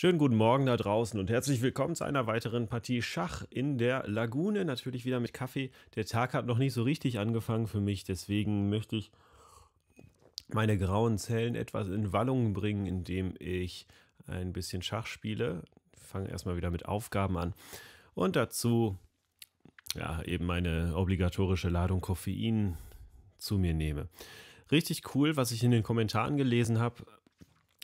Schönen guten Morgen da draußen und herzlich willkommen zu einer weiteren Partie Schach in der Lagune. Natürlich wieder mit Kaffee. Der Tag hat noch nicht so richtig angefangen für mich, deswegen möchte ich meine grauen Zellen etwas in Wallung bringen, indem ich ein bisschen Schach spiele. Ich fange erstmal wieder mit Aufgaben an. Und dazu ja, eben meine obligatorische Ladung Koffein zu mir nehme. Richtig cool, was ich in den Kommentaren gelesen habe.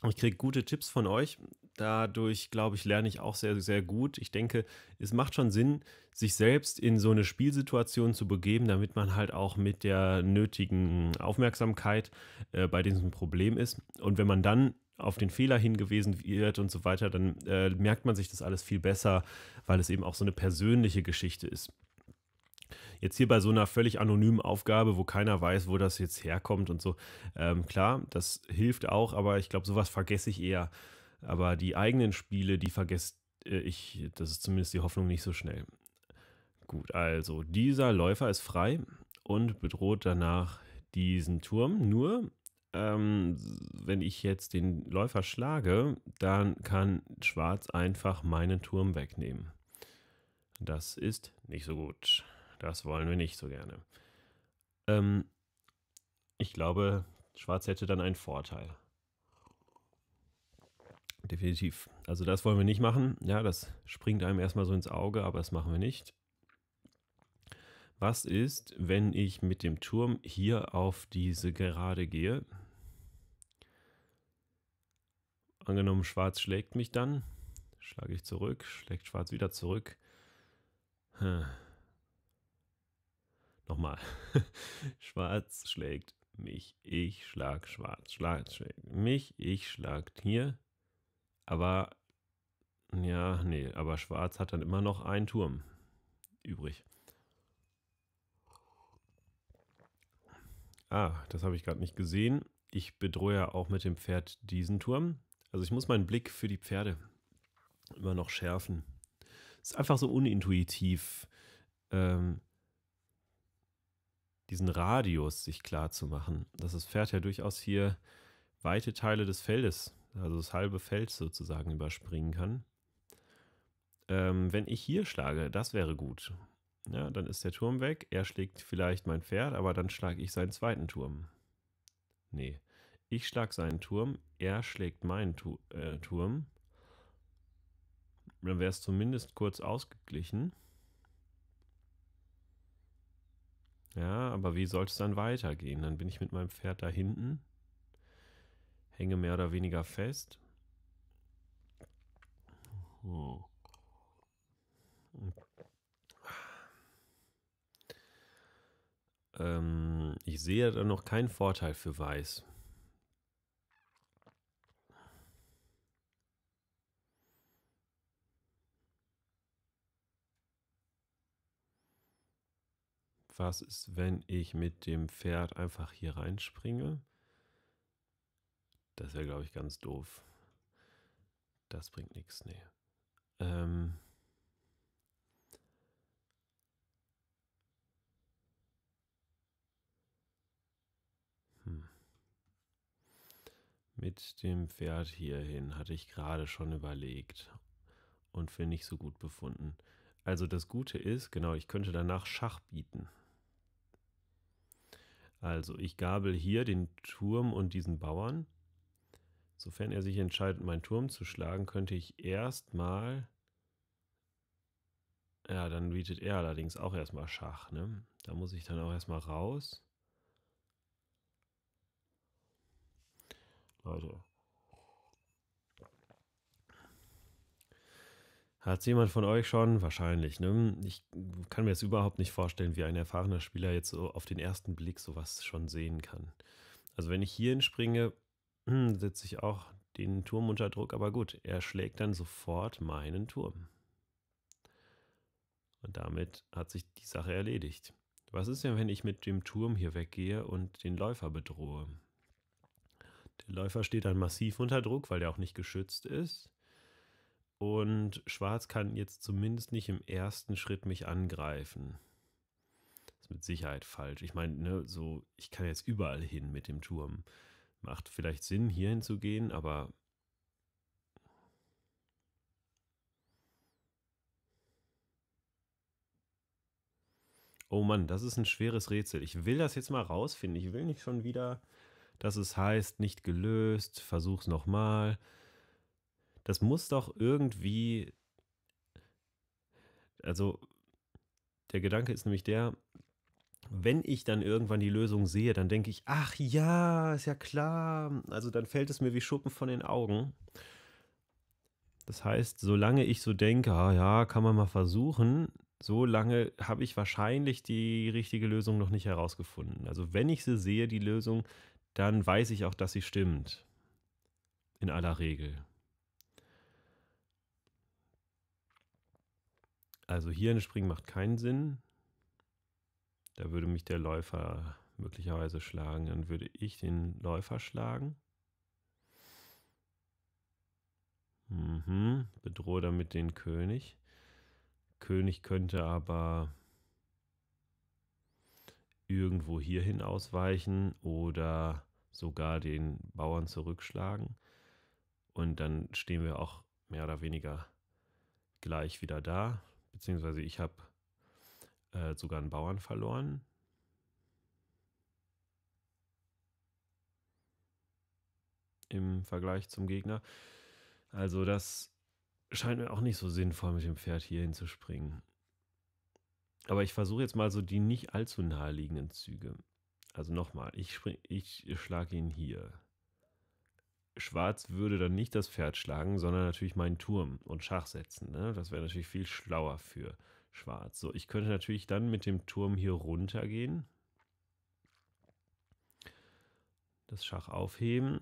Ich kriege gute Tipps von euch dadurch, glaube ich, lerne ich auch sehr, sehr gut. Ich denke, es macht schon Sinn, sich selbst in so eine Spielsituation zu begeben, damit man halt auch mit der nötigen Aufmerksamkeit äh, bei diesem Problem ist. Und wenn man dann auf den Fehler hingewiesen wird und so weiter, dann äh, merkt man sich das alles viel besser, weil es eben auch so eine persönliche Geschichte ist. Jetzt hier bei so einer völlig anonymen Aufgabe, wo keiner weiß, wo das jetzt herkommt und so, ähm, klar, das hilft auch, aber ich glaube, sowas vergesse ich eher. Aber die eigenen Spiele, die vergesst äh, ich, das ist zumindest die Hoffnung, nicht so schnell. Gut, also dieser Läufer ist frei und bedroht danach diesen Turm. Nur, ähm, wenn ich jetzt den Läufer schlage, dann kann Schwarz einfach meinen Turm wegnehmen. Das ist nicht so gut. Das wollen wir nicht so gerne. Ähm, ich glaube, Schwarz hätte dann einen Vorteil. Definitiv. Also das wollen wir nicht machen. Ja, das springt einem erstmal so ins Auge, aber das machen wir nicht. Was ist, wenn ich mit dem Turm hier auf diese Gerade gehe? Angenommen, Schwarz schlägt mich dann. Schlage ich zurück, schlägt Schwarz wieder zurück. Hm. Nochmal. Schwarz schlägt mich, ich schlag Schwarz, schlag schlägt mich, ich schlag hier. Aber ja, nee, aber Schwarz hat dann immer noch einen Turm übrig. Ah, das habe ich gerade nicht gesehen. Ich bedrohe ja auch mit dem Pferd diesen Turm. Also ich muss meinen Blick für die Pferde immer noch schärfen. Es ist einfach so unintuitiv, ähm, diesen Radius sich klar zu machen. das Pferd ja durchaus hier weite Teile des Feldes also das halbe Feld sozusagen überspringen kann. Ähm, wenn ich hier schlage, das wäre gut. Ja, dann ist der Turm weg. Er schlägt vielleicht mein Pferd, aber dann schlage ich seinen zweiten Turm. Nee. Ich schlage seinen Turm, er schlägt meinen tu äh, Turm. Dann wäre es zumindest kurz ausgeglichen. Ja, aber wie soll es dann weitergehen? Dann bin ich mit meinem Pferd da hinten hänge mehr oder weniger fest. Hm. Ähm, ich sehe da noch keinen Vorteil für Weiß. Was ist, wenn ich mit dem Pferd einfach hier reinspringe? Das wäre, glaube ich, ganz doof. Das bringt nichts, nee. Ähm. Hm. Mit dem Pferd hierhin hatte ich gerade schon überlegt und für nicht so gut befunden. Also das Gute ist, genau, ich könnte danach Schach bieten. Also ich gabel hier den Turm und diesen Bauern Sofern er sich entscheidet, meinen Turm zu schlagen, könnte ich erstmal. Ja, dann bietet er allerdings auch erstmal Schach, ne? Da muss ich dann auch erstmal raus. Leute. Hat es jemand von euch schon? Wahrscheinlich, ne? Ich kann mir das überhaupt nicht vorstellen, wie ein erfahrener Spieler jetzt so auf den ersten Blick sowas schon sehen kann. Also wenn ich hierhin springe, hm, setze ich auch den Turm unter Druck, aber gut, er schlägt dann sofort meinen Turm. Und damit hat sich die Sache erledigt. Was ist denn, wenn ich mit dem Turm hier weggehe und den Läufer bedrohe? Der Läufer steht dann massiv unter Druck, weil er auch nicht geschützt ist. Und Schwarz kann jetzt zumindest nicht im ersten Schritt mich angreifen. Das ist mit Sicherheit falsch. Ich meine, ne, so, ich kann jetzt überall hin mit dem Turm. Macht vielleicht Sinn, hier hinzugehen, aber Oh Mann, das ist ein schweres Rätsel. Ich will das jetzt mal rausfinden. Ich will nicht schon wieder, dass es heißt, nicht gelöst, versuch's nochmal. Das muss doch irgendwie. Also, der Gedanke ist nämlich der, wenn ich dann irgendwann die Lösung sehe, dann denke ich, ach ja, ist ja klar. Also dann fällt es mir wie Schuppen von den Augen. Das heißt, solange ich so denke, ah ja, kann man mal versuchen, solange habe ich wahrscheinlich die richtige Lösung noch nicht herausgefunden. Also wenn ich sie sehe, die Lösung, dann weiß ich auch, dass sie stimmt. In aller Regel. Also hier eine Spring macht keinen Sinn. Da würde mich der Läufer möglicherweise schlagen. Dann würde ich den Läufer schlagen. Mhm. Bedrohe damit den König. König könnte aber irgendwo hierhin ausweichen oder sogar den Bauern zurückschlagen. Und dann stehen wir auch mehr oder weniger gleich wieder da. Beziehungsweise ich habe äh, sogar einen Bauern verloren. Im Vergleich zum Gegner. Also, das scheint mir auch nicht so sinnvoll, mit dem Pferd hier hinzuspringen. Aber ich versuche jetzt mal so die nicht allzu naheliegenden Züge. Also nochmal, ich, ich schlage ihn hier. Schwarz würde dann nicht das Pferd schlagen, sondern natürlich meinen Turm und Schach setzen. Ne? Das wäre natürlich viel schlauer für schwarz. So, ich könnte natürlich dann mit dem Turm hier runtergehen. Das Schach aufheben.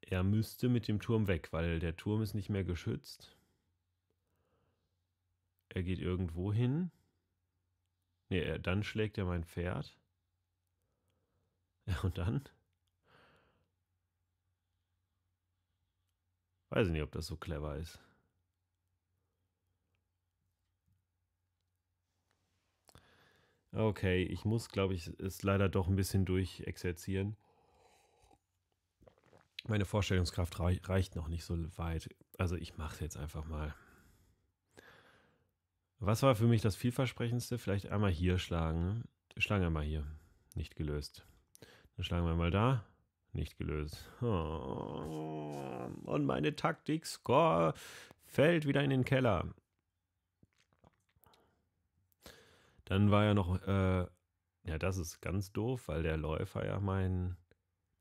Er müsste mit dem Turm weg, weil der Turm ist nicht mehr geschützt. Er geht irgendwo hin. Ne, dann schlägt er mein Pferd. Ja, und dann? Weiß ich nicht, ob das so clever ist. Okay, ich muss, glaube ich, es leider doch ein bisschen durchexerzieren. Meine Vorstellungskraft reicht noch nicht so weit. Also ich mache es jetzt einfach mal. Was war für mich das vielversprechendste? Vielleicht einmal hier schlagen. Ne? Schlagen wir mal hier. Nicht gelöst. Dann schlagen wir mal da. Nicht gelöst. Oh. Und meine Taktik-Score fällt wieder in den Keller. Dann war ja noch, äh, ja, das ist ganz doof, weil der Läufer ja mein,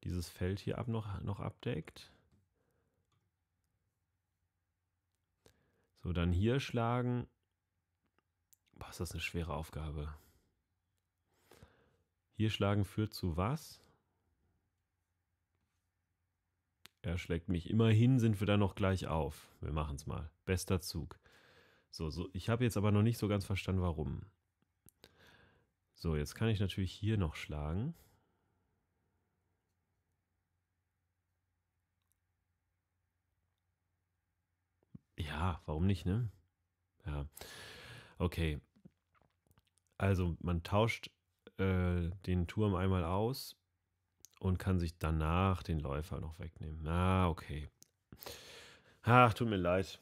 dieses Feld hier ab noch, noch abdeckt. So, dann hier schlagen. Boah, ist das eine schwere Aufgabe. Hier schlagen führt zu was? Er schlägt mich. Immerhin sind wir da noch gleich auf. Wir machen es mal. Bester Zug. So, so, ich habe jetzt aber noch nicht so ganz verstanden, warum. So, jetzt kann ich natürlich hier noch schlagen. Ja, warum nicht, ne? Ja. Okay. Also, man tauscht äh, den Turm einmal aus und kann sich danach den Läufer noch wegnehmen. Ah, okay. Ach, tut mir leid.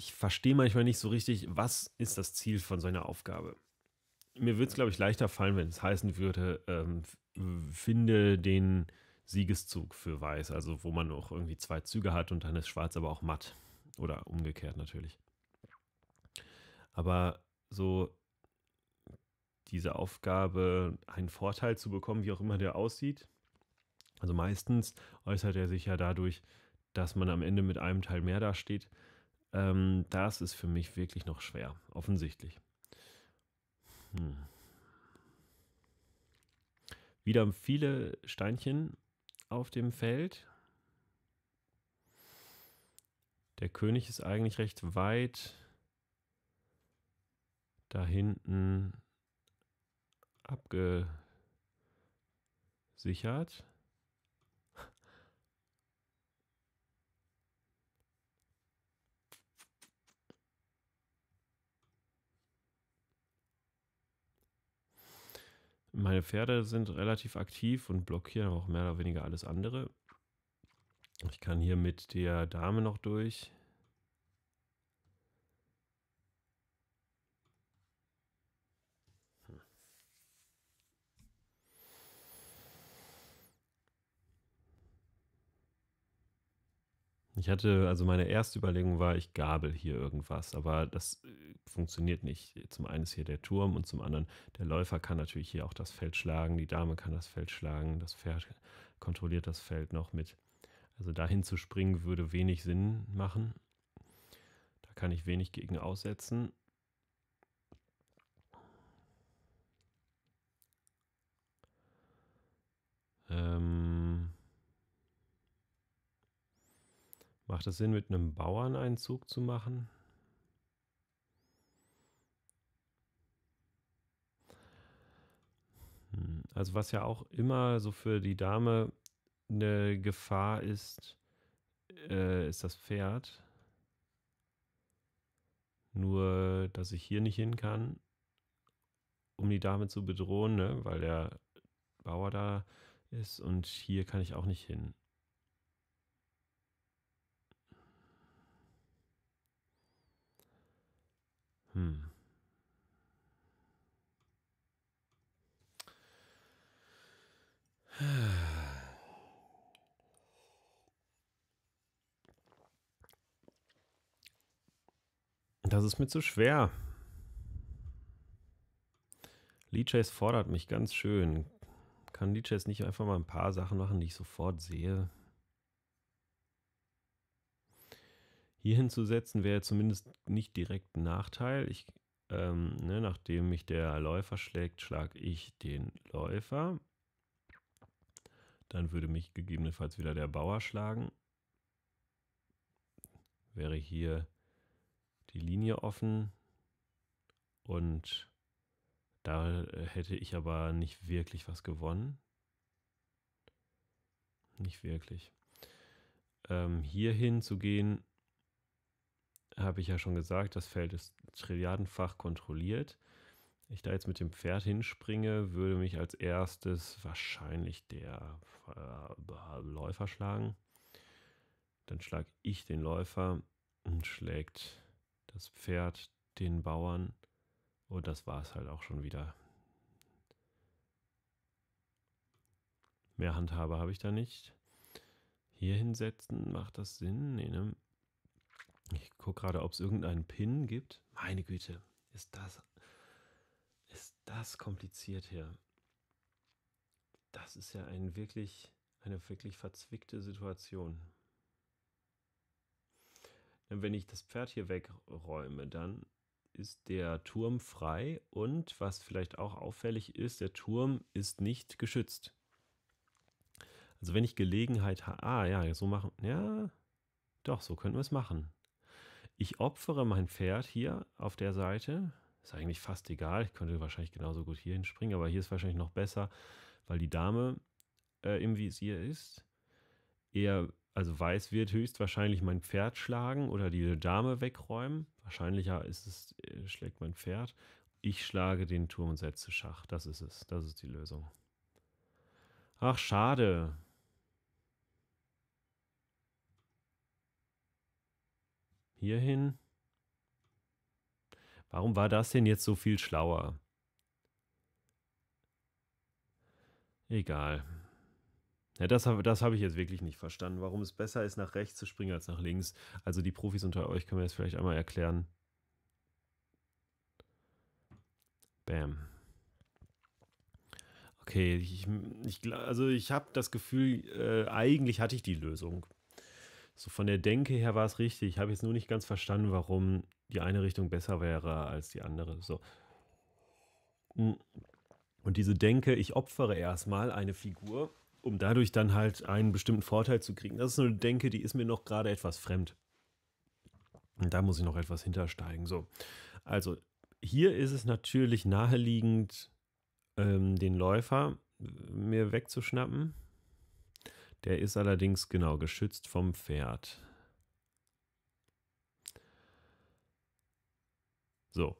ich verstehe manchmal nicht so richtig, was ist das Ziel von so einer Aufgabe. Mir würde es, glaube ich, leichter fallen, wenn es heißen würde, ähm, finde den Siegeszug für Weiß, also wo man noch irgendwie zwei Züge hat und dann ist Schwarz aber auch matt. Oder umgekehrt natürlich. Aber so diese Aufgabe, einen Vorteil zu bekommen, wie auch immer der aussieht. Also meistens äußert er sich ja dadurch, dass man am Ende mit einem Teil mehr dasteht. Ähm, das ist für mich wirklich noch schwer, offensichtlich. Hm. Wieder viele Steinchen auf dem Feld. Der König ist eigentlich recht weit da hinten abgesichert. meine Pferde sind relativ aktiv und blockieren auch mehr oder weniger alles andere. Ich kann hier mit der Dame noch durch. Ich hatte, also meine erste Überlegung war, ich gabel hier irgendwas, aber das äh, funktioniert nicht. Zum einen ist hier der Turm und zum anderen der Läufer kann natürlich hier auch das Feld schlagen, die Dame kann das Feld schlagen, das Pferd kontrolliert das Feld noch mit. Also dahin zu springen würde wenig Sinn machen. Da kann ich wenig gegen aussetzen. Ähm Macht es Sinn, mit einem Bauern einen Zug zu machen? Hm, also was ja auch immer so für die Dame eine Gefahr ist, äh, ist das Pferd. Nur, dass ich hier nicht hin kann, um die Dame zu bedrohen, ne? weil der Bauer da ist und hier kann ich auch nicht hin. Hm. Das ist mir zu schwer. Lee Chase fordert mich ganz schön. Kann Lee Chase nicht einfach mal ein paar Sachen machen, die ich sofort sehe? hier hinzusetzen wäre zumindest nicht direkt ein Nachteil. Ich, ähm, ne, nachdem mich der Läufer schlägt, schlage ich den Läufer. Dann würde mich gegebenenfalls wieder der Bauer schlagen. Wäre hier die Linie offen. Und da äh, hätte ich aber nicht wirklich was gewonnen. Nicht wirklich. Ähm, hier hinzugehen habe ich ja schon gesagt, das Feld ist trilliardenfach kontrolliert. Ich da jetzt mit dem Pferd hinspringe, würde mich als erstes wahrscheinlich der äh, Läufer schlagen. Dann schlage ich den Läufer und schlägt das Pferd den Bauern. Und das war es halt auch schon wieder. Mehr Handhabe habe ich da nicht. Hier hinsetzen, macht das Sinn? Nee, ne? Ich gucke gerade, ob es irgendeinen Pin gibt. Meine Güte, ist das, ist das kompliziert hier. Das ist ja ein wirklich, eine wirklich verzwickte Situation. wenn ich das Pferd hier wegräume, dann ist der Turm frei und was vielleicht auch auffällig ist, der Turm ist nicht geschützt. Also wenn ich Gelegenheit habe, ah ja, so machen, ja, doch, so können wir es machen ich opfere mein Pferd hier auf der Seite. Ist eigentlich fast egal. Ich könnte wahrscheinlich genauso gut hier hinspringen, aber hier ist wahrscheinlich noch besser, weil die Dame äh, im Visier ist. Er, also Weiß wird höchstwahrscheinlich mein Pferd schlagen oder die Dame wegräumen. Wahrscheinlicher ist es, äh, schlägt mein Pferd. Ich schlage den Turm und setze Schach. Das ist es. Das ist die Lösung. Ach, schade. Hier hin. Warum war das denn jetzt so viel schlauer? Egal. Ja, das, das habe ich jetzt wirklich nicht verstanden, warum es besser ist, nach rechts zu springen als nach links. Also die Profis unter euch können mir das vielleicht einmal erklären. Bam. Okay, ich, ich, also ich habe das Gefühl, äh, eigentlich hatte ich die Lösung so von der Denke her war es richtig. Ich habe jetzt nur nicht ganz verstanden, warum die eine Richtung besser wäre als die andere. So. Hm. Und diese Denke, ich opfere erstmal eine Figur, um dadurch dann halt einen bestimmten Vorteil zu kriegen. Das ist eine Denke, die ist mir noch gerade etwas fremd. Und da muss ich noch etwas hintersteigen. So. Also, hier ist es natürlich naheliegend, ähm, den Läufer äh, mir wegzuschnappen. Der ist allerdings genau geschützt vom Pferd. So.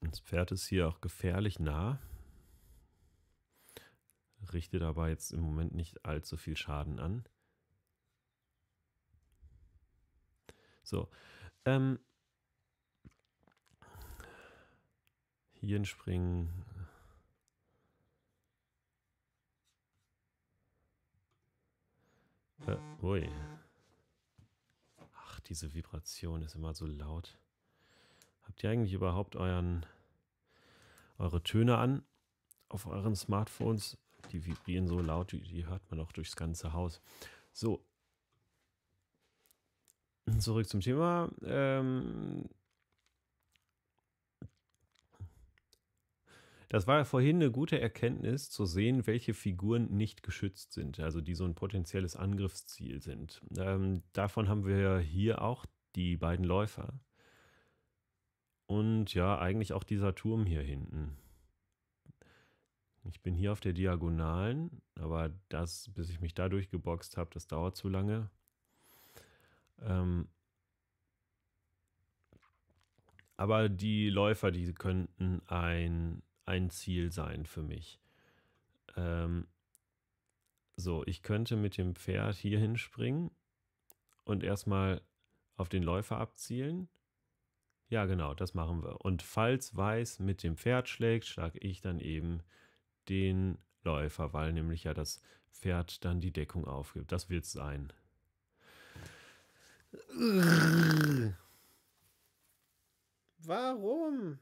Das Pferd ist hier auch gefährlich nah. Richtet aber jetzt im Moment nicht allzu viel Schaden an. So. Ähm, hier ein Springen Äh, ui. Ach, diese Vibration ist immer so laut. Habt ihr eigentlich überhaupt euren, eure Töne an auf euren Smartphones? Die vibrieren so laut, die, die hört man auch durchs ganze Haus. So. Zurück zum Thema. Ähm, Das war ja vorhin eine gute Erkenntnis, zu sehen, welche Figuren nicht geschützt sind, also die so ein potenzielles Angriffsziel sind. Ähm, davon haben wir hier auch die beiden Läufer. Und ja, eigentlich auch dieser Turm hier hinten. Ich bin hier auf der Diagonalen, aber das, bis ich mich da durchgeboxt habe, das dauert zu lange. Ähm, aber die Läufer, die könnten ein ein Ziel sein für mich. Ähm, so, ich könnte mit dem Pferd hier hinspringen und erstmal auf den Läufer abzielen. Ja, genau, das machen wir. Und falls Weiß mit dem Pferd schlägt, schlage ich dann eben den Läufer, weil nämlich ja das Pferd dann die Deckung aufgibt. Das wird es sein. Warum?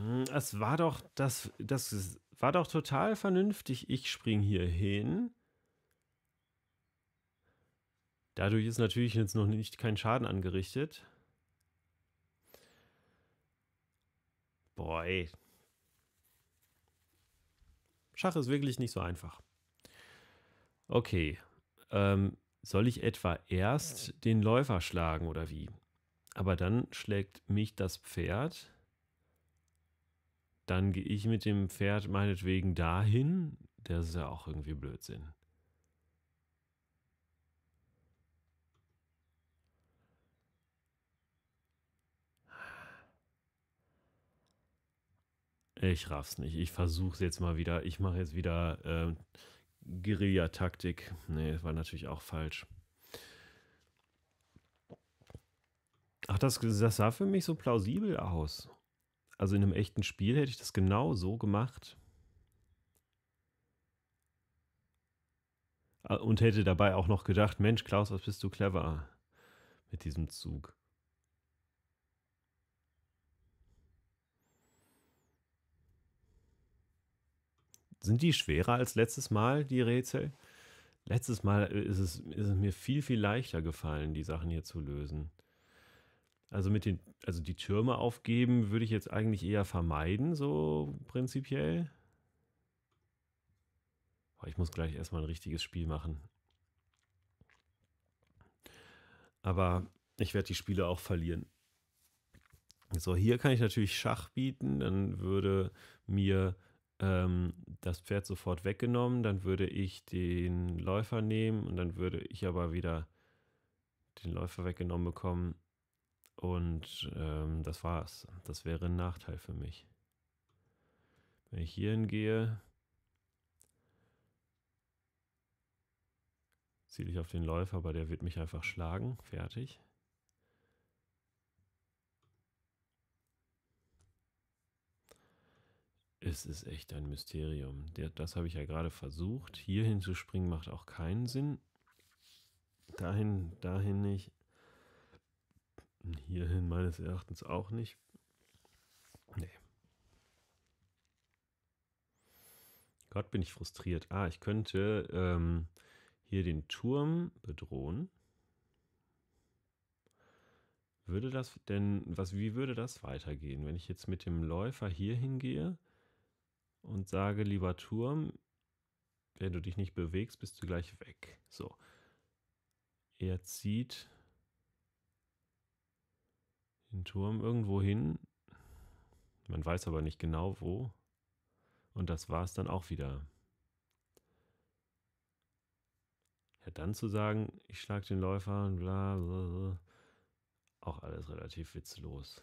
Hm, es war doch, das, das war doch total vernünftig. Ich spring hier hin. Dadurch ist natürlich jetzt noch nicht kein Schaden angerichtet. Boah, ey. Schach ist wirklich nicht so einfach. Okay. Ähm, soll ich etwa erst den Läufer schlagen oder wie? Aber dann schlägt mich das Pferd dann gehe ich mit dem Pferd meinetwegen dahin. Das ist ja auch irgendwie Blödsinn. Ich raff's nicht. Ich versuch's jetzt mal wieder. Ich mache jetzt wieder äh, Guerilla-Taktik. Nee, das war natürlich auch falsch. Ach, das, das sah für mich so plausibel aus also in einem echten Spiel hätte ich das genau so gemacht. Ah, und hätte dabei auch noch gedacht, Mensch, Klaus, was bist du clever mit diesem Zug. Sind die schwerer als letztes Mal, die Rätsel? Letztes Mal ist es, ist es mir viel, viel leichter gefallen, die Sachen hier zu lösen. Also mit den, also die Türme aufgeben würde ich jetzt eigentlich eher vermeiden, so prinzipiell. Oh, ich muss gleich erstmal ein richtiges Spiel machen. Aber ich werde die Spiele auch verlieren. So, hier kann ich natürlich Schach bieten, dann würde mir ähm, das Pferd sofort weggenommen, dann würde ich den Läufer nehmen und dann würde ich aber wieder den Läufer weggenommen bekommen und ähm, das war's. Das wäre ein Nachteil für mich. Wenn ich hier hingehe, ziele ich auf den Läufer, aber der wird mich einfach schlagen. Fertig. Es ist echt ein Mysterium. Das habe ich ja gerade versucht. Hierhin zu springen macht auch keinen Sinn. Dahin, dahin nicht. Hierhin meines Erachtens auch nicht. Nee. Gott, bin ich frustriert. Ah, ich könnte ähm, hier den Turm bedrohen. Würde das denn, was, wie würde das weitergehen, wenn ich jetzt mit dem Läufer hier hingehe und sage, lieber Turm, wenn du dich nicht bewegst, bist du gleich weg. So. Er zieht den Turm irgendwo hin. Man weiß aber nicht genau wo. Und das war es dann auch wieder. Ja, dann zu sagen, ich schlag den Läufer und bla, bla, bla auch alles relativ witzlos.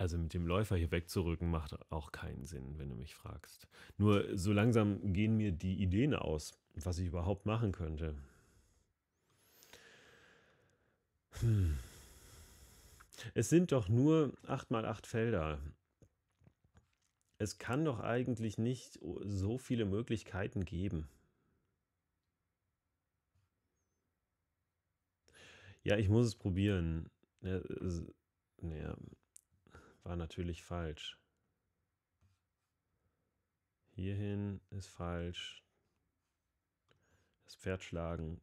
Also mit dem Läufer hier wegzurücken macht auch keinen Sinn, wenn du mich fragst. Nur so langsam gehen mir die Ideen aus, was ich überhaupt machen könnte. Hm. Es sind doch nur 8 mal 8 Felder. Es kann doch eigentlich nicht so viele Möglichkeiten geben. Ja, ich muss es probieren. Ja, naja, war natürlich falsch. Hierhin ist falsch. Das Pferd schlagen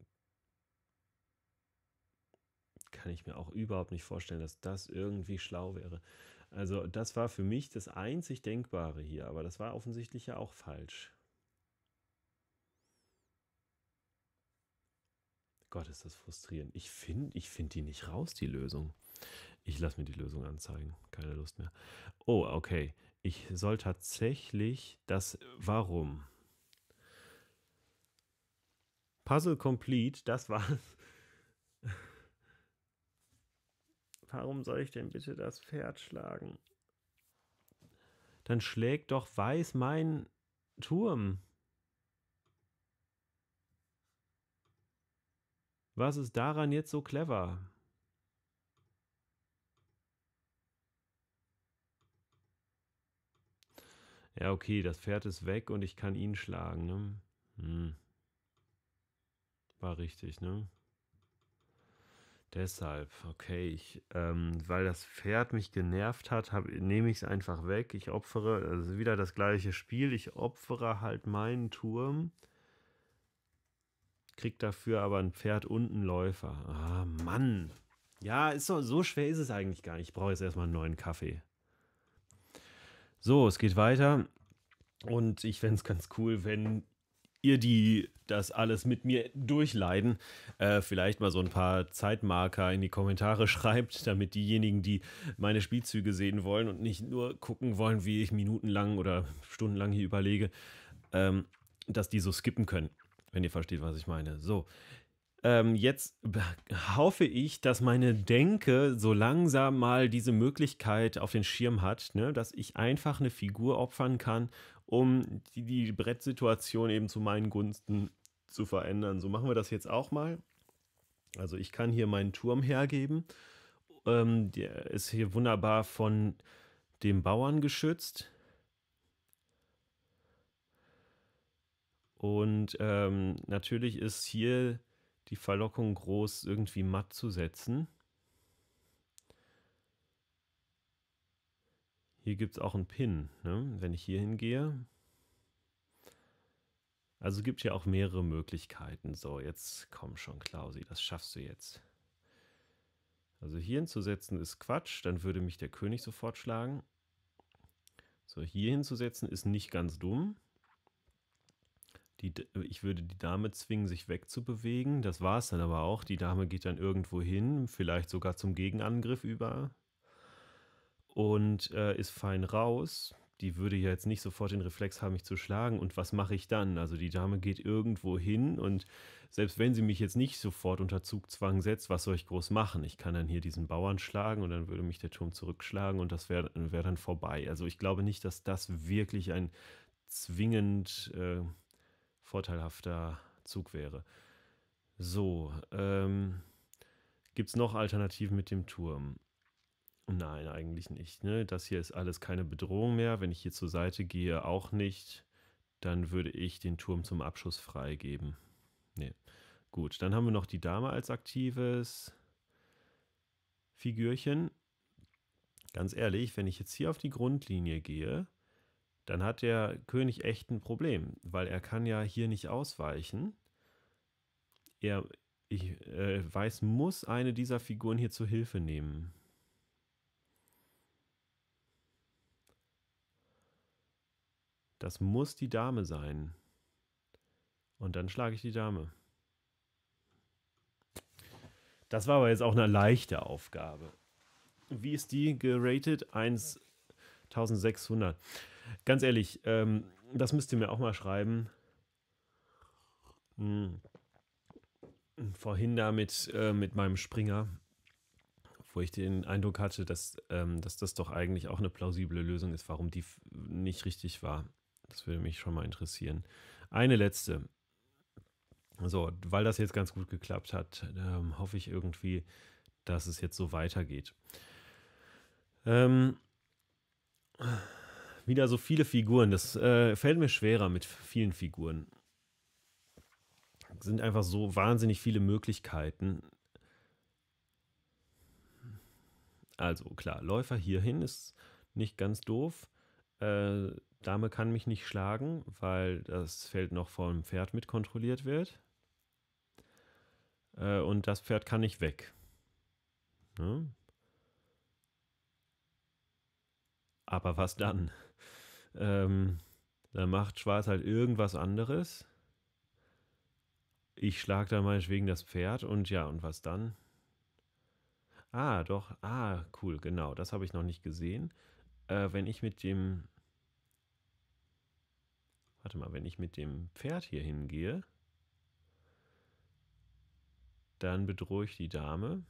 kann ich mir auch überhaupt nicht vorstellen, dass das irgendwie schlau wäre. Also das war für mich das einzig Denkbare hier, aber das war offensichtlich ja auch falsch. Gott, ist das frustrierend. Ich finde ich find die nicht raus, die Lösung. Ich lasse mir die Lösung anzeigen. Keine Lust mehr. Oh, okay. Ich soll tatsächlich das Warum. Puzzle complete, das war's. Warum soll ich denn bitte das Pferd schlagen? Dann schlägt doch weiß mein Turm. Was ist daran jetzt so clever? Ja, okay, das Pferd ist weg und ich kann ihn schlagen, ne? Hm. War richtig, ne? Deshalb, okay, ich, ähm, weil das Pferd mich genervt hat, nehme ich es einfach weg. Ich opfere, also wieder das gleiche Spiel. Ich opfere halt meinen Turm, krieg dafür aber ein Pferd und einen Läufer. Ah, Mann. Ja, ist so, so schwer ist es eigentlich gar nicht. Ich brauche jetzt erstmal einen neuen Kaffee. So, es geht weiter. Und ich fände es ganz cool, wenn ihr, die das alles mit mir durchleiden, äh, vielleicht mal so ein paar Zeitmarker in die Kommentare schreibt, damit diejenigen, die meine Spielzüge sehen wollen und nicht nur gucken wollen, wie ich minutenlang oder stundenlang hier überlege, ähm, dass die so skippen können. Wenn ihr versteht, was ich meine. So, ähm, jetzt hoffe ich, dass meine Denke so langsam mal diese Möglichkeit auf den Schirm hat, ne? dass ich einfach eine Figur opfern kann, um die, die Brettsituation eben zu meinen Gunsten zu verändern. So machen wir das jetzt auch mal. Also ich kann hier meinen Turm hergeben. Ähm, der ist hier wunderbar von dem Bauern geschützt. Und ähm, natürlich ist hier die Verlockung groß, irgendwie matt zu setzen. Hier gibt es auch einen Pin, ne? wenn ich hier hingehe. Also gibt es ja auch mehrere Möglichkeiten. So, jetzt komm schon, Klausi, das schaffst du jetzt. Also hier hinzusetzen ist Quatsch, dann würde mich der König sofort schlagen. So, hier hinzusetzen ist nicht ganz dumm. Die, ich würde die Dame zwingen, sich wegzubewegen. Das war es dann aber auch. Die Dame geht dann irgendwo hin, vielleicht sogar zum Gegenangriff über und äh, ist fein raus. Die würde ja jetzt nicht sofort den Reflex haben, mich zu schlagen. Und was mache ich dann? Also die Dame geht irgendwo hin und selbst wenn sie mich jetzt nicht sofort unter Zugzwang setzt, was soll ich groß machen? Ich kann dann hier diesen Bauern schlagen und dann würde mich der Turm zurückschlagen und das wäre wär dann vorbei. Also ich glaube nicht, dass das wirklich ein zwingend äh, vorteilhafter Zug wäre. So, ähm, gibt es noch Alternativen mit dem Turm? Nein, eigentlich nicht. Ne? Das hier ist alles keine Bedrohung mehr. Wenn ich hier zur Seite gehe, auch nicht. Dann würde ich den Turm zum Abschuss freigeben. Nee. Gut, dann haben wir noch die Dame als aktives Figürchen. Ganz ehrlich, wenn ich jetzt hier auf die Grundlinie gehe, dann hat der König echt ein Problem, weil er kann ja hier nicht ausweichen. Er, ich äh, weiß, muss eine dieser Figuren hier zur Hilfe nehmen. Das muss die Dame sein. Und dann schlage ich die Dame. Das war aber jetzt auch eine leichte Aufgabe. Wie ist die geratet? 1600. Ganz ehrlich, ähm, das müsst ihr mir auch mal schreiben. Hm. Vorhin da mit, äh, mit meinem Springer, wo ich den Eindruck hatte, dass, ähm, dass das doch eigentlich auch eine plausible Lösung ist, warum die nicht richtig war. Das würde mich schon mal interessieren. Eine letzte. So, weil das jetzt ganz gut geklappt hat, ähm, hoffe ich irgendwie, dass es jetzt so weitergeht. Ähm wieder so viele Figuren. Das äh, fällt mir schwerer mit vielen Figuren. Es sind einfach so wahnsinnig viele Möglichkeiten. Also klar, Läufer hierhin ist nicht ganz doof. Äh, Dame kann mich nicht schlagen, weil das Feld noch vom Pferd mit kontrolliert wird. Äh, und das Pferd kann nicht weg. Ne? Aber was dann? Ähm, dann macht Schwarz halt irgendwas anderes. Ich schlage dann meinetwegen das Pferd und ja, und was dann? Ah, doch, ah, cool, genau, das habe ich noch nicht gesehen. Äh, wenn ich mit dem. Warte mal, wenn ich mit dem Pferd hier hingehe, dann bedrohe ich die Dame.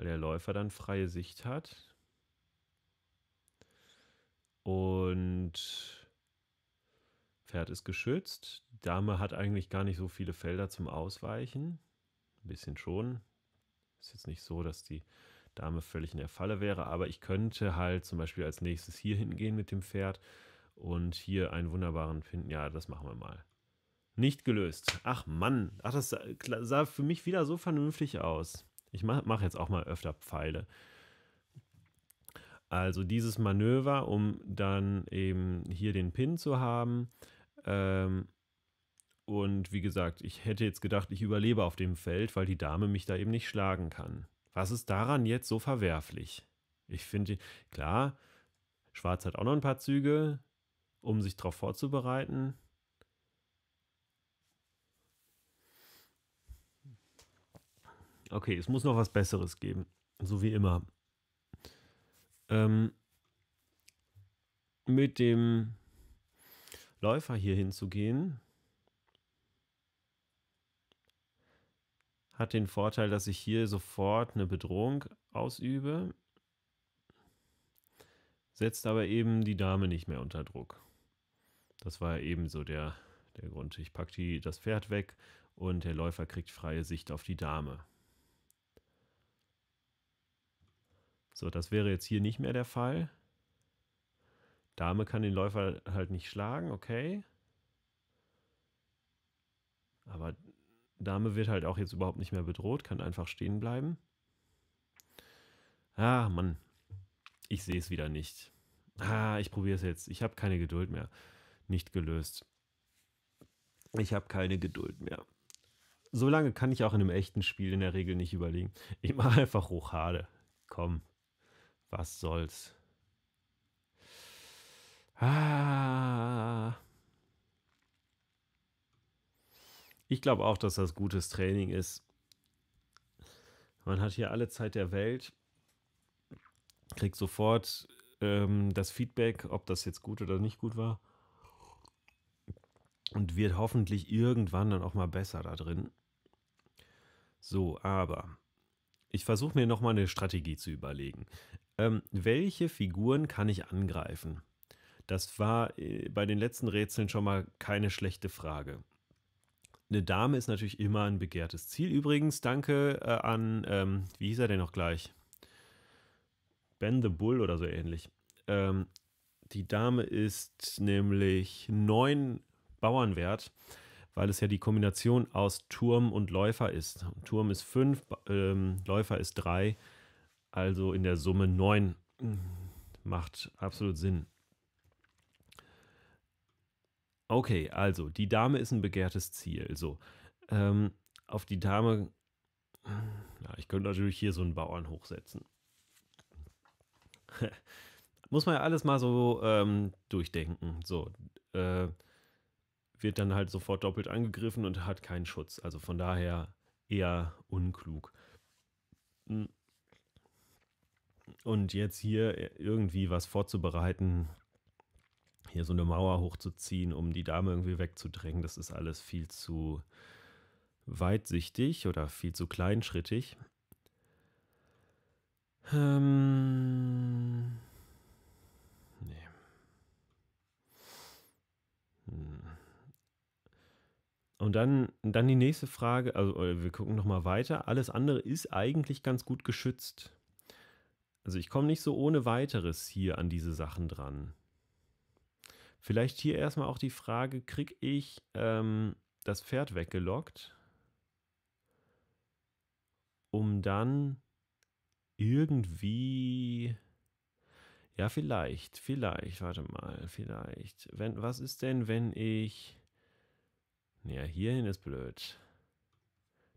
weil der Läufer dann freie Sicht hat. Und Pferd ist geschützt. Dame hat eigentlich gar nicht so viele Felder zum Ausweichen. Ein bisschen schon. Ist jetzt nicht so, dass die Dame völlig in der Falle wäre, aber ich könnte halt zum Beispiel als nächstes hier hingehen mit dem Pferd und hier einen wunderbaren finden. Ja, das machen wir mal. Nicht gelöst. Ach Mann, ach, das sah für mich wieder so vernünftig aus. Ich mache mach jetzt auch mal öfter Pfeile. Also dieses Manöver, um dann eben hier den Pin zu haben. Ähm, und wie gesagt, ich hätte jetzt gedacht, ich überlebe auf dem Feld, weil die Dame mich da eben nicht schlagen kann. Was ist daran jetzt so verwerflich? Ich finde, klar, Schwarz hat auch noch ein paar Züge, um sich darauf vorzubereiten. Okay, es muss noch was Besseres geben. So wie immer. Ähm, mit dem Läufer hier hinzugehen, hat den Vorteil, dass ich hier sofort eine Bedrohung ausübe, setzt aber eben die Dame nicht mehr unter Druck. Das war eben so der, der Grund. Ich packe das Pferd weg und der Läufer kriegt freie Sicht auf die Dame. So, das wäre jetzt hier nicht mehr der Fall. Dame kann den Läufer halt nicht schlagen, okay. Aber Dame wird halt auch jetzt überhaupt nicht mehr bedroht, kann einfach stehen bleiben. Ah, Mann. Ich sehe es wieder nicht. Ah, ich probiere es jetzt. Ich habe keine Geduld mehr. Nicht gelöst. Ich habe keine Geduld mehr. So lange kann ich auch in einem echten Spiel in der Regel nicht überlegen. Ich mache einfach Rochade. Komm. Was soll's? Ah. Ich glaube auch, dass das gutes Training ist. Man hat hier alle Zeit der Welt, kriegt sofort ähm, das Feedback, ob das jetzt gut oder nicht gut war. Und wird hoffentlich irgendwann dann auch mal besser da drin. So, aber ich versuche mir nochmal eine Strategie zu überlegen ähm, welche Figuren kann ich angreifen? Das war äh, bei den letzten Rätseln schon mal keine schlechte Frage. Eine Dame ist natürlich immer ein begehrtes Ziel. Übrigens, danke äh, an, ähm, wie hieß er denn noch gleich? Ben the Bull oder so ähnlich. Ähm, die Dame ist nämlich neun Bauern wert, weil es ja die Kombination aus Turm und Läufer ist. Turm ist fünf, ähm, Läufer ist drei. Also in der Summe 9 mhm. macht absolut Sinn. Okay, also die Dame ist ein begehrtes Ziel. So, ähm, auf die Dame, ja, ich könnte natürlich hier so einen Bauern hochsetzen. Muss man ja alles mal so ähm, durchdenken. So, äh, wird dann halt sofort doppelt angegriffen und hat keinen Schutz. Also von daher eher unklug. Hm und jetzt hier irgendwie was vorzubereiten, hier so eine Mauer hochzuziehen, um die Dame irgendwie wegzudrängen, das ist alles viel zu weitsichtig oder viel zu kleinschrittig. Ähm. Nee. Hm. Und dann, dann die nächste Frage, also äh, wir gucken nochmal weiter. Alles andere ist eigentlich ganz gut geschützt. Also ich komme nicht so ohne weiteres hier an diese Sachen dran. Vielleicht hier erstmal auch die Frage, kriege ich ähm, das Pferd weggelockt, um dann irgendwie... Ja, vielleicht, vielleicht, warte mal, vielleicht. Wenn, was ist denn, wenn ich... Ja, hierhin ist blöd.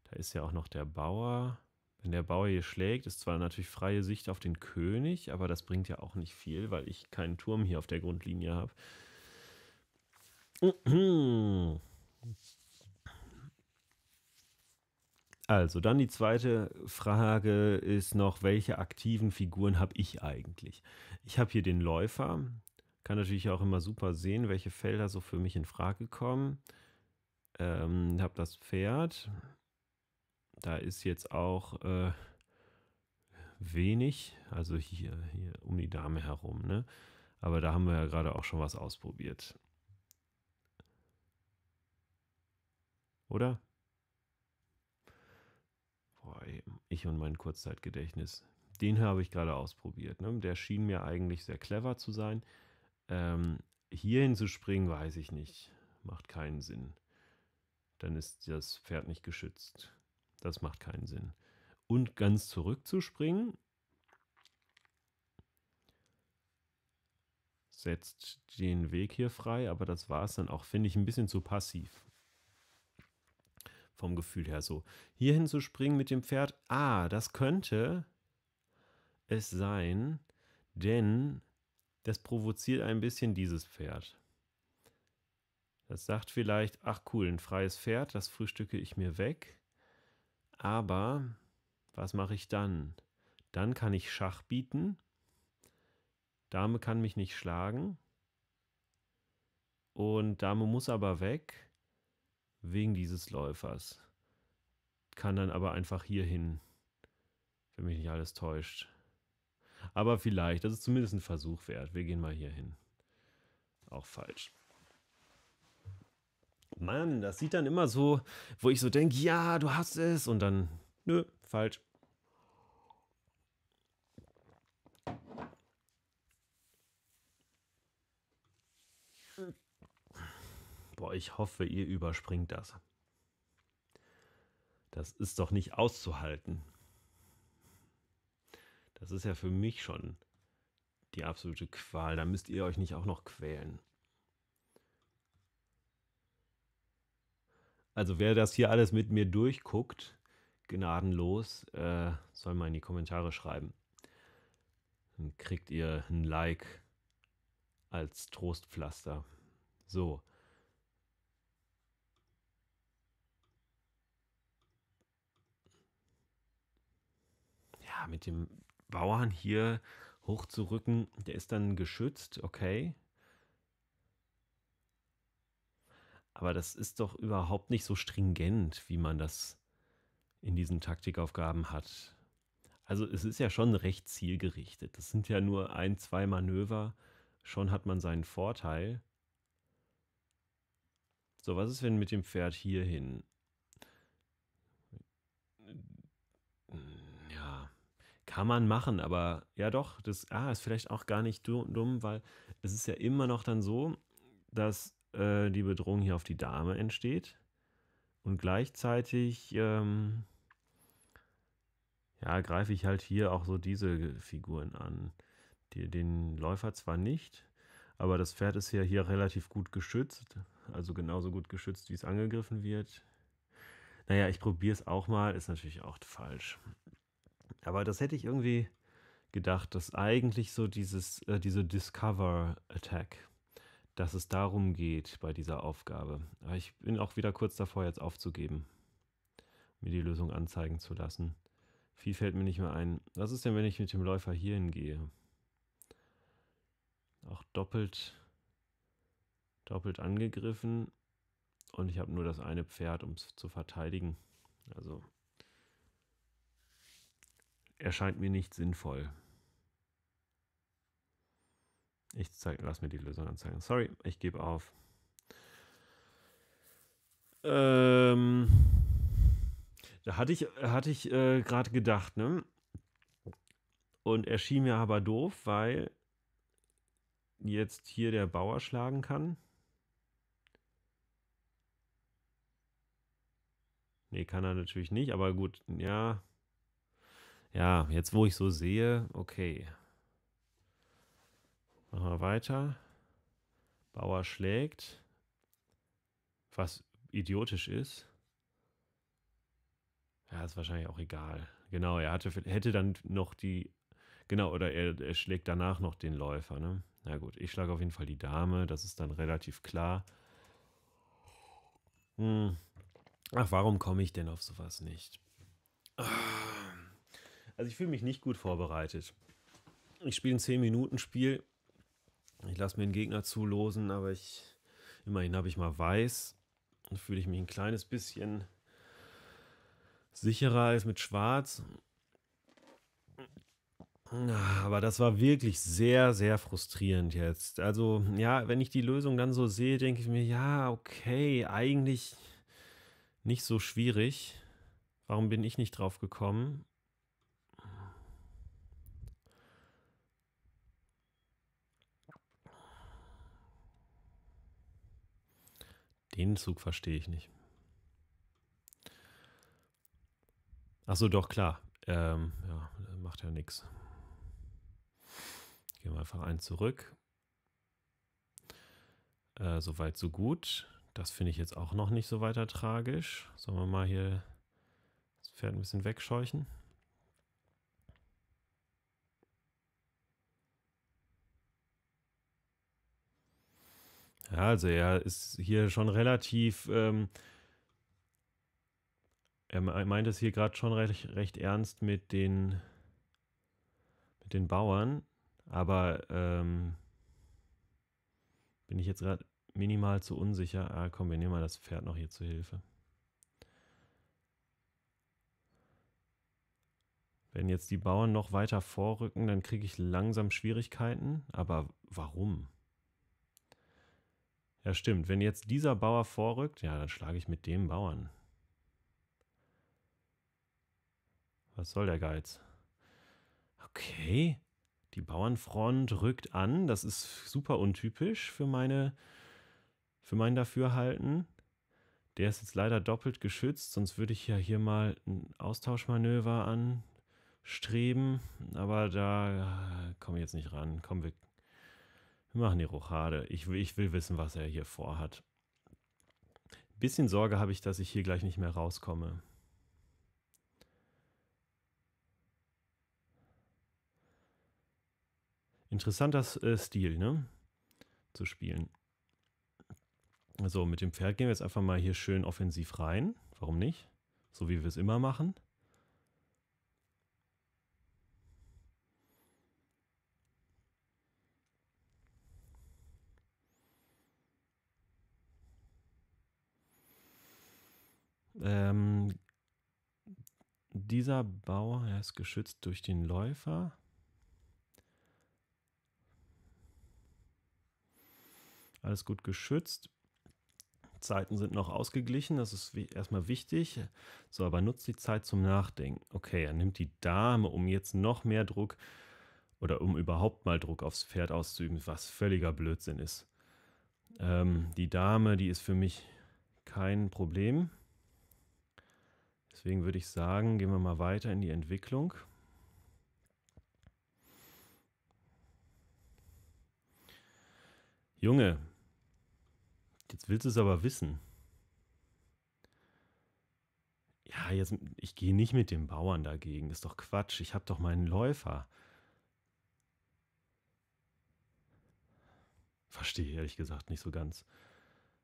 Da ist ja auch noch der Bauer. Wenn der Bauer hier schlägt, ist zwar natürlich freie Sicht auf den König, aber das bringt ja auch nicht viel, weil ich keinen Turm hier auf der Grundlinie habe. Also, dann die zweite Frage ist noch, welche aktiven Figuren habe ich eigentlich? Ich habe hier den Läufer, kann natürlich auch immer super sehen, welche Felder so für mich in Frage kommen. Ähm, habe das Pferd, da ist jetzt auch äh, wenig, also hier, hier um die Dame herum, ne? Aber da haben wir ja gerade auch schon was ausprobiert. Oder? Boah, ich und mein Kurzzeitgedächtnis. Den habe ich gerade ausprobiert. Ne? Der schien mir eigentlich sehr clever zu sein. Ähm, hierhin zu springen, weiß ich nicht. Macht keinen Sinn. Dann ist das Pferd nicht geschützt. Das macht keinen Sinn. Und ganz zurückzuspringen setzt den Weg hier frei, aber das war es dann auch, finde ich, ein bisschen zu passiv. Vom Gefühl her so. Hierhin zu springen mit dem Pferd, ah, das könnte es sein, denn das provoziert ein bisschen dieses Pferd. Das sagt vielleicht, ach cool, ein freies Pferd, das frühstücke ich mir weg. Aber was mache ich dann? Dann kann ich Schach bieten. Dame kann mich nicht schlagen. Und Dame muss aber weg wegen dieses Läufers. Kann dann aber einfach hier hin, wenn mich nicht alles täuscht. Aber vielleicht, das ist zumindest ein Versuch wert. Wir gehen mal hier hin. Auch falsch. Mann, das sieht dann immer so, wo ich so denke, ja, du hast es und dann, nö, falsch. Boah, ich hoffe, ihr überspringt das. Das ist doch nicht auszuhalten. Das ist ja für mich schon die absolute Qual. Da müsst ihr euch nicht auch noch quälen. Also wer das hier alles mit mir durchguckt, gnadenlos, äh, soll mal in die Kommentare schreiben. Dann kriegt ihr ein Like als Trostpflaster. So. Ja, mit dem Bauern hier hochzurücken, der ist dann geschützt, okay. Aber das ist doch überhaupt nicht so stringent, wie man das in diesen Taktikaufgaben hat. Also es ist ja schon recht zielgerichtet. Das sind ja nur ein, zwei Manöver. Schon hat man seinen Vorteil. So, was ist, denn mit dem Pferd hier hin? Ja, kann man machen, aber ja doch, das ah, ist vielleicht auch gar nicht dumm, weil es ist ja immer noch dann so, dass äh, die Bedrohung hier auf die Dame entsteht. Und gleichzeitig ähm, ja, greife ich halt hier auch so diese Figuren an. Die, den Läufer zwar nicht, aber das Pferd ist ja hier relativ gut geschützt. Also genauso gut geschützt, wie es angegriffen wird. Naja, ich probiere es auch mal, ist natürlich auch falsch. Aber das hätte ich irgendwie gedacht, dass eigentlich so dieses, äh, diese Discover-Attack dass es darum geht bei dieser Aufgabe. Aber ich bin auch wieder kurz davor, jetzt aufzugeben, mir die Lösung anzeigen zu lassen. Viel fällt mir nicht mehr ein. Was ist denn, wenn ich mit dem Läufer hier hingehe? Auch doppelt, doppelt angegriffen und ich habe nur das eine Pferd, um es zu verteidigen. Also erscheint mir nicht sinnvoll. Ich zeig, lass mir die Lösung anzeigen. Sorry, ich gebe auf. Ähm, da hatte ich, hatte ich äh, gerade gedacht, ne? Und erschien mir aber doof, weil jetzt hier der Bauer schlagen kann. Nee, kann er natürlich nicht, aber gut, ja. Ja, jetzt wo ich so sehe, okay. Machen wir weiter. Bauer schlägt. Was idiotisch ist. Ja, ist wahrscheinlich auch egal. Genau, er hatte, hätte dann noch die. Genau, oder er, er schlägt danach noch den Läufer, ne? Na gut, ich schlage auf jeden Fall die Dame, das ist dann relativ klar. Hm. Ach, warum komme ich denn auf sowas nicht? Ah. Also ich fühle mich nicht gut vorbereitet. Ich spiele ein 10-Minuten-Spiel ich lasse mir einen Gegner zulosen, aber ich. Immerhin habe ich mal weiß. Dann fühle ich mich ein kleines bisschen sicherer als mit Schwarz. Aber das war wirklich sehr, sehr frustrierend jetzt. Also, ja, wenn ich die Lösung dann so sehe, denke ich mir, ja, okay, eigentlich nicht so schwierig. Warum bin ich nicht drauf gekommen? Den Zug verstehe ich nicht. Achso, doch, klar. Ähm, ja, macht ja nichts. Gehen wir einfach einen zurück. Äh, Soweit, so gut. Das finde ich jetzt auch noch nicht so weiter tragisch. Sollen wir mal hier das Pferd ein bisschen wegscheuchen? Ja, also er ist hier schon relativ, ähm, er meint es hier gerade schon recht, recht, ernst mit den, mit den Bauern, aber ähm, bin ich jetzt gerade minimal zu unsicher. Ah, komm, wir nehmen mal das Pferd noch hier zu Hilfe. Wenn jetzt die Bauern noch weiter vorrücken, dann kriege ich langsam Schwierigkeiten. Aber warum? Ja, stimmt. Wenn jetzt dieser Bauer vorrückt, ja, dann schlage ich mit dem Bauern. Was soll der Geiz? Okay. Die Bauernfront rückt an. Das ist super untypisch für meine, für mein Dafürhalten. Der ist jetzt leider doppelt geschützt, sonst würde ich ja hier mal ein Austauschmanöver anstreben. Aber da äh, komme ich jetzt nicht ran. Kommen wir wir machen die Rochade. Ich, will, ich will wissen, was er hier vorhat. Bisschen Sorge habe ich, dass ich hier gleich nicht mehr rauskomme. Interessanter äh, Stil, ne? Zu spielen. Also mit dem Pferd gehen wir jetzt einfach mal hier schön offensiv rein. Warum nicht? So wie wir es immer machen. Ähm, dieser Bauer er ist geschützt durch den Läufer. Alles gut geschützt. Zeiten sind noch ausgeglichen, das ist erstmal wichtig. So, aber nutzt die Zeit zum Nachdenken. Okay, er nimmt die Dame, um jetzt noch mehr Druck oder um überhaupt mal Druck aufs Pferd auszuüben, was völliger Blödsinn ist. Ähm, die Dame, die ist für mich kein Problem. Deswegen würde ich sagen, gehen wir mal weiter in die Entwicklung. Junge, jetzt willst du es aber wissen. Ja, jetzt, ich gehe nicht mit dem Bauern dagegen, ist doch Quatsch, ich habe doch meinen Läufer. Verstehe ehrlich gesagt nicht so ganz.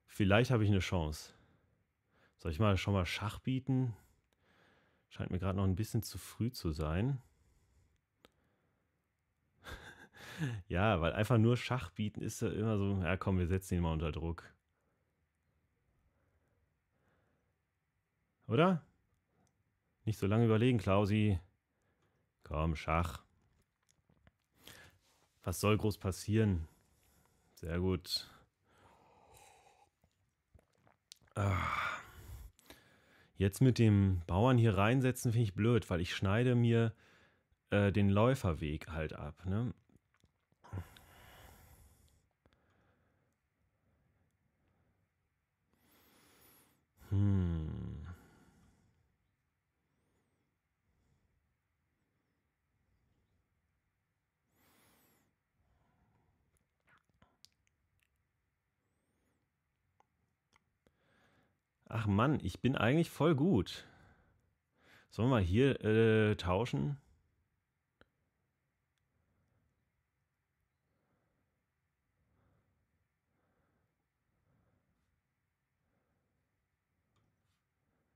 Vielleicht habe ich eine Chance. Soll ich mal schon mal Schach bieten? Scheint mir gerade noch ein bisschen zu früh zu sein. ja, weil einfach nur Schach bieten ist ja immer so, ja komm, wir setzen ihn mal unter Druck. Oder? Nicht so lange überlegen, Klausi. Komm, Schach. Was soll groß passieren? Sehr gut. Ah. Jetzt mit dem Bauern hier reinsetzen finde ich blöd, weil ich schneide mir äh, den Läuferweg halt ab. Ne? Hm. Ach Mann, ich bin eigentlich voll gut. Sollen wir hier äh, tauschen?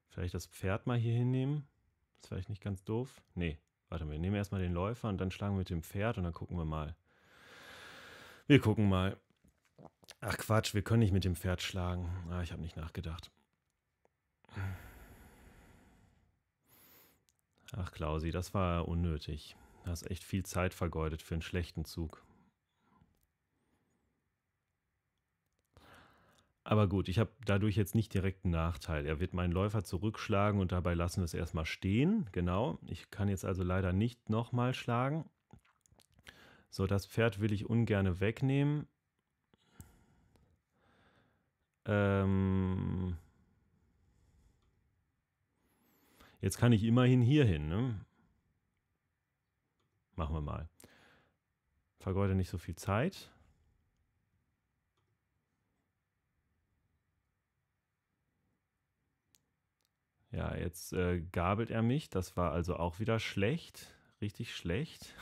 Vielleicht das Pferd mal hier hinnehmen. Ist vielleicht nicht ganz doof. Nee, warte mal, wir nehmen erstmal den Läufer und dann schlagen wir mit dem Pferd und dann gucken wir mal. Wir gucken mal. Ach Quatsch, wir können nicht mit dem Pferd schlagen. Ah, ich habe nicht nachgedacht. Ach, Klausi, das war unnötig. Du hast echt viel Zeit vergeudet für einen schlechten Zug. Aber gut, ich habe dadurch jetzt nicht direkt einen Nachteil. Er wird meinen Läufer zurückschlagen und dabei lassen wir es erstmal stehen. Genau. Ich kann jetzt also leider nicht nochmal schlagen. So, das Pferd will ich ungerne wegnehmen. Ähm, Jetzt kann ich immerhin hier hin. Ne? Machen wir mal. Vergeude nicht so viel Zeit. Ja, jetzt äh, gabelt er mich. Das war also auch wieder schlecht. Richtig schlecht.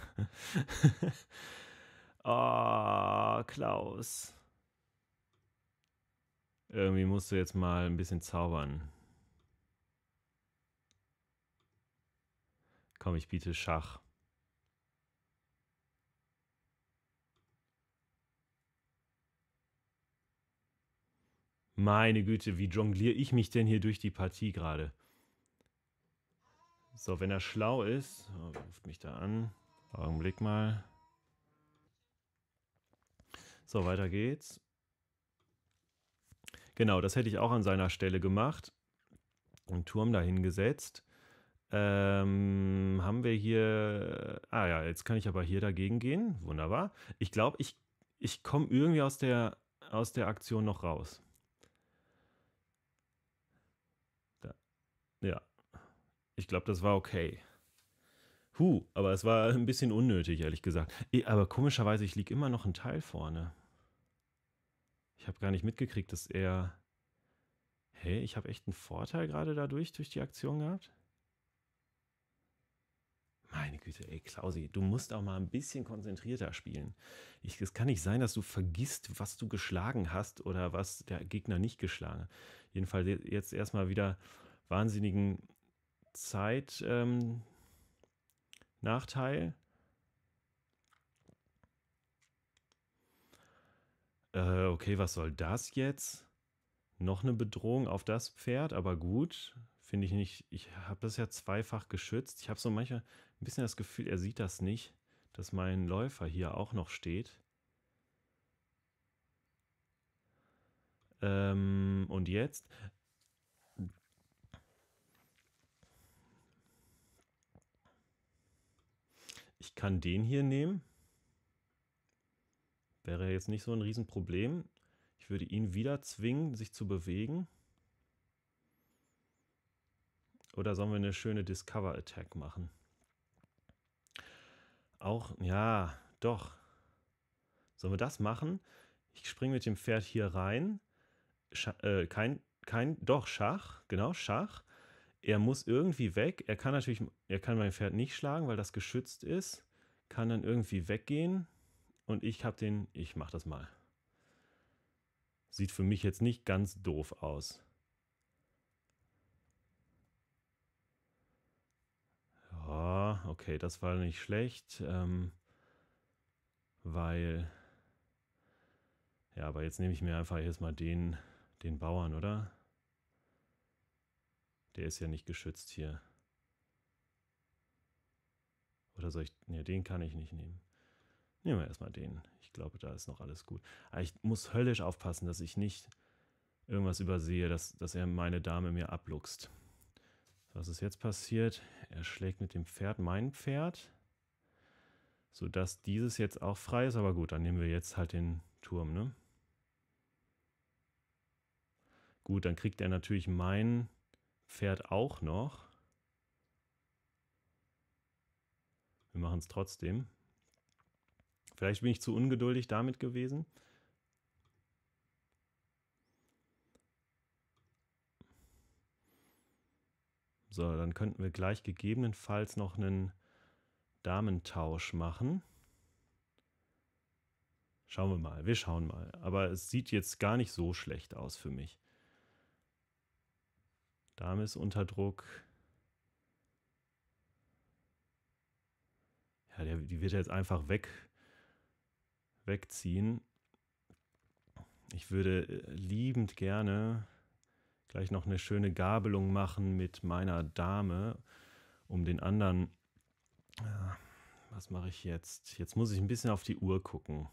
oh, Klaus. Irgendwie musst du jetzt mal ein bisschen zaubern. Komm, ich biete Schach. Meine Güte, wie jongliere ich mich denn hier durch die Partie gerade? So, wenn er schlau ist, oh, ruft mich da an. Augenblick mal. So, weiter geht's. Genau, das hätte ich auch an seiner Stelle gemacht. Einen Turm dahin gesetzt. Ähm, haben wir hier. Ah ja, jetzt kann ich aber hier dagegen gehen. Wunderbar. Ich glaube, ich, ich komme irgendwie aus der, aus der Aktion noch raus. Da. Ja. Ich glaube, das war okay. Huh, aber es war ein bisschen unnötig, ehrlich gesagt. Aber komischerweise, ich liege immer noch ein Teil vorne. Ich habe gar nicht mitgekriegt, dass er. Hey, ich habe echt einen Vorteil gerade dadurch, durch die Aktion gehabt. Meine Güte, ey, Klausi, du musst auch mal ein bisschen konzentrierter spielen. Ich, es kann nicht sein, dass du vergisst, was du geschlagen hast oder was der Gegner nicht geschlagen hat. Jedenfalls jetzt erstmal wieder wahnsinnigen Zeit. Ähm, Nachteil. Äh, okay, was soll das jetzt? Noch eine Bedrohung auf das Pferd, aber gut finde ich nicht. Ich habe das ja zweifach geschützt. Ich habe so manchmal ein bisschen das Gefühl, er sieht das nicht, dass mein Läufer hier auch noch steht. Ähm, und jetzt. Ich kann den hier nehmen. Wäre jetzt nicht so ein Riesenproblem. Ich würde ihn wieder zwingen, sich zu bewegen. Oder sollen wir eine schöne Discover Attack machen? Auch, ja, doch. Sollen wir das machen? Ich springe mit dem Pferd hier rein. Scha äh, kein, kein, doch, Schach, genau, Schach. Er muss irgendwie weg. Er kann natürlich, er kann mein Pferd nicht schlagen, weil das geschützt ist. Kann dann irgendwie weggehen. Und ich habe den, ich mache das mal. Sieht für mich jetzt nicht ganz doof aus. okay, das war nicht schlecht, ähm, weil, ja, aber jetzt nehme ich mir einfach jetzt mal den, den Bauern, oder? Der ist ja nicht geschützt hier. Oder soll ich, ne, den kann ich nicht nehmen. Nehmen wir erstmal den. Ich glaube, da ist noch alles gut. Aber ich muss höllisch aufpassen, dass ich nicht irgendwas übersehe, dass, dass er meine Dame mir abluchst. Was ist jetzt passiert? Er schlägt mit dem Pferd mein Pferd, sodass dieses jetzt auch frei ist. Aber gut, dann nehmen wir jetzt halt den Turm, ne? Gut, dann kriegt er natürlich mein Pferd auch noch. Wir machen es trotzdem. Vielleicht bin ich zu ungeduldig damit gewesen. So, dann könnten wir gleich gegebenenfalls noch einen Damentausch machen. Schauen wir mal, wir schauen mal. Aber es sieht jetzt gar nicht so schlecht aus für mich. Dame ist unter Druck. Ja, der, die wird jetzt einfach weg, wegziehen. Ich würde liebend gerne gleich noch eine schöne Gabelung machen mit meiner Dame, um den anderen. Äh, was mache ich jetzt? Jetzt muss ich ein bisschen auf die Uhr gucken.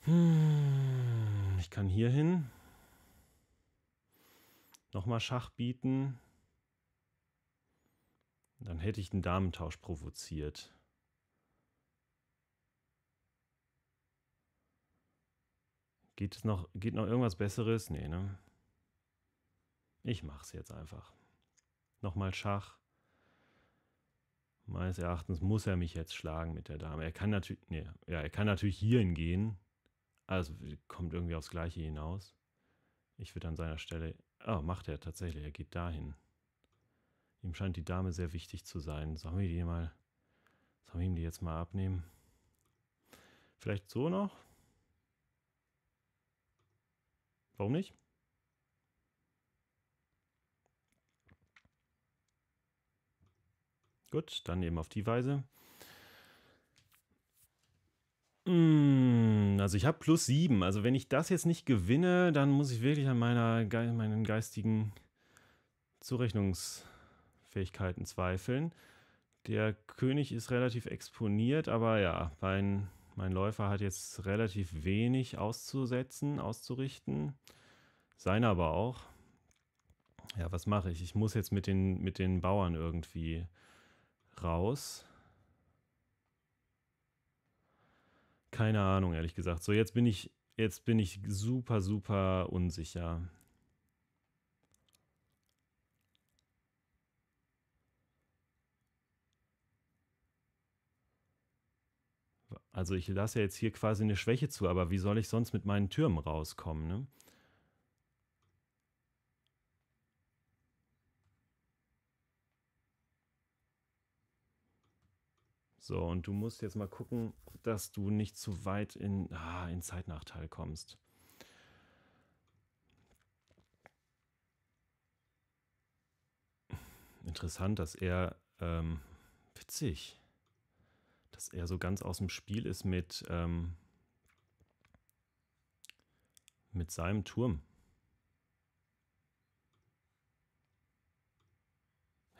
Hm, ich kann hier hin. Nochmal Schach bieten. Dann hätte ich den Damentausch provoziert. Geht es noch, geht noch irgendwas Besseres? Nee, ne? Ich mach's jetzt einfach. Nochmal Schach. Meines Erachtens muss er mich jetzt schlagen mit der Dame. Er kann natürlich, nee, ja, er kann natürlich hierhin gehen. Also kommt irgendwie aufs Gleiche hinaus. Ich würde an seiner Stelle, oh, macht er tatsächlich, er geht dahin. Ihm scheint die Dame sehr wichtig zu sein. Sollen wir die mal, sollen wir ihm die jetzt mal abnehmen? Vielleicht so noch? Warum nicht? Gut, dann eben auf die Weise. Hm, also ich habe plus 7. Also wenn ich das jetzt nicht gewinne, dann muss ich wirklich an meiner meinen geistigen Zurechnungsfähigkeiten zweifeln. Der König ist relativ exponiert, aber ja, mein mein Läufer hat jetzt relativ wenig auszusetzen, auszurichten. Sein aber auch. Ja, was mache ich? Ich muss jetzt mit den, mit den Bauern irgendwie raus. Keine Ahnung, ehrlich gesagt. So, jetzt bin ich, jetzt bin ich super, super unsicher. Also ich lasse ja jetzt hier quasi eine Schwäche zu, aber wie soll ich sonst mit meinen Türmen rauskommen? Ne? So, und du musst jetzt mal gucken, dass du nicht zu weit in, ah, in Zeitnachteil kommst. Interessant, dass er ähm, witzig dass er so ganz aus dem Spiel ist mit, ähm, mit seinem Turm.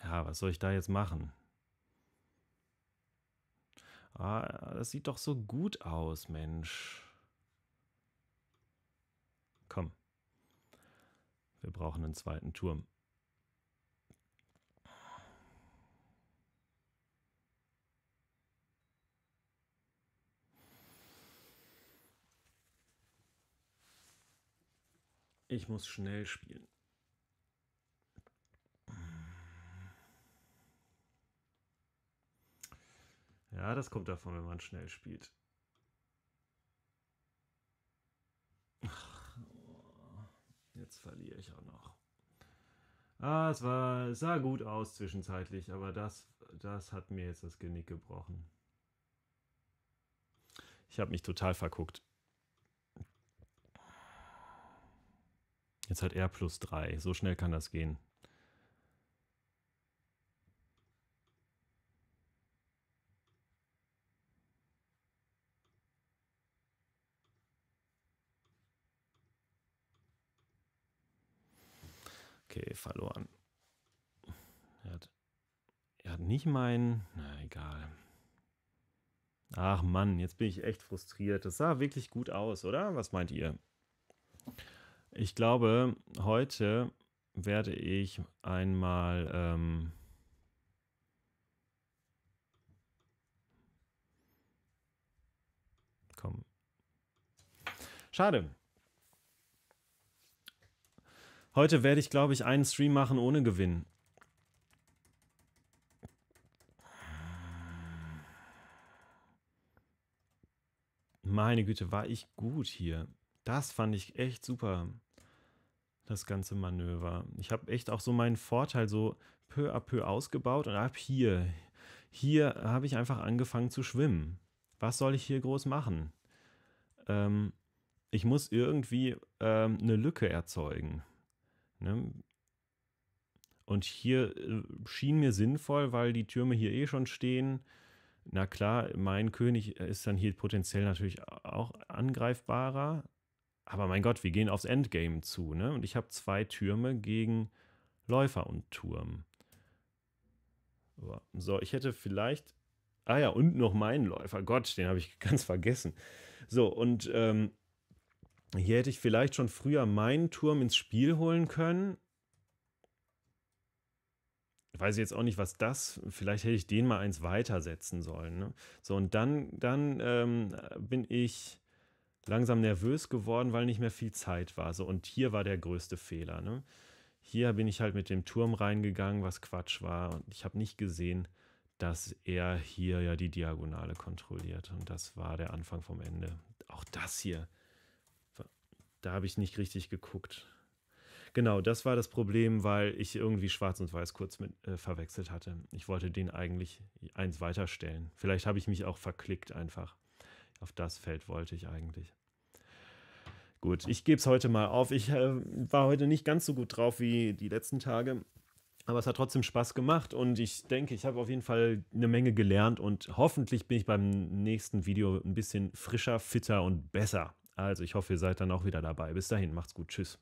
Ja, was soll ich da jetzt machen? Ah, das sieht doch so gut aus, Mensch. Komm. Wir brauchen einen zweiten Turm. Ich muss schnell spielen. Ja, das kommt davon, wenn man schnell spielt. Ach, jetzt verliere ich auch noch. Ah, es war, sah gut aus zwischenzeitlich, aber das, das hat mir jetzt das Genick gebrochen. Ich habe mich total verguckt. Jetzt hat er plus 3. So schnell kann das gehen. Okay, verloren. Er hat, er hat nicht meinen. Na, egal. Ach Mann, jetzt bin ich echt frustriert. Das sah wirklich gut aus, oder? Was meint ihr? Ich glaube, heute werde ich einmal ähm, komm. Schade. Heute werde ich, glaube ich, einen Stream machen ohne Gewinn. Meine Güte, war ich gut hier. Das fand ich echt super das ganze Manöver. Ich habe echt auch so meinen Vorteil so peu à peu ausgebaut und ab hier, hier habe ich einfach angefangen zu schwimmen. Was soll ich hier groß machen? Ähm, ich muss irgendwie ähm, eine Lücke erzeugen. Ne? Und hier äh, schien mir sinnvoll, weil die Türme hier eh schon stehen. Na klar, mein König ist dann hier potenziell natürlich auch angreifbarer, aber mein Gott, wir gehen aufs Endgame zu, ne? Und ich habe zwei Türme gegen Läufer und Turm. So, ich hätte vielleicht. Ah ja, und noch meinen Läufer. Gott, den habe ich ganz vergessen. So, und ähm, hier hätte ich vielleicht schon früher meinen Turm ins Spiel holen können. Weiß ich jetzt auch nicht, was das. Vielleicht hätte ich den mal eins weitersetzen sollen. Ne? So, und dann, dann ähm, bin ich langsam nervös geworden, weil nicht mehr viel Zeit war. So, und hier war der größte Fehler. Ne? Hier bin ich halt mit dem Turm reingegangen, was Quatsch war. Und ich habe nicht gesehen, dass er hier ja die Diagonale kontrolliert. Und das war der Anfang vom Ende. Auch das hier. Da habe ich nicht richtig geguckt. Genau, das war das Problem, weil ich irgendwie Schwarz und Weiß kurz mit äh, verwechselt hatte. Ich wollte den eigentlich eins weiterstellen. Vielleicht habe ich mich auch verklickt einfach. Auf das Feld wollte ich eigentlich. Gut, ich gebe es heute mal auf. Ich äh, war heute nicht ganz so gut drauf wie die letzten Tage. Aber es hat trotzdem Spaß gemacht und ich denke, ich habe auf jeden Fall eine Menge gelernt und hoffentlich bin ich beim nächsten Video ein bisschen frischer, fitter und besser. Also ich hoffe, ihr seid dann auch wieder dabei. Bis dahin, macht's gut, tschüss.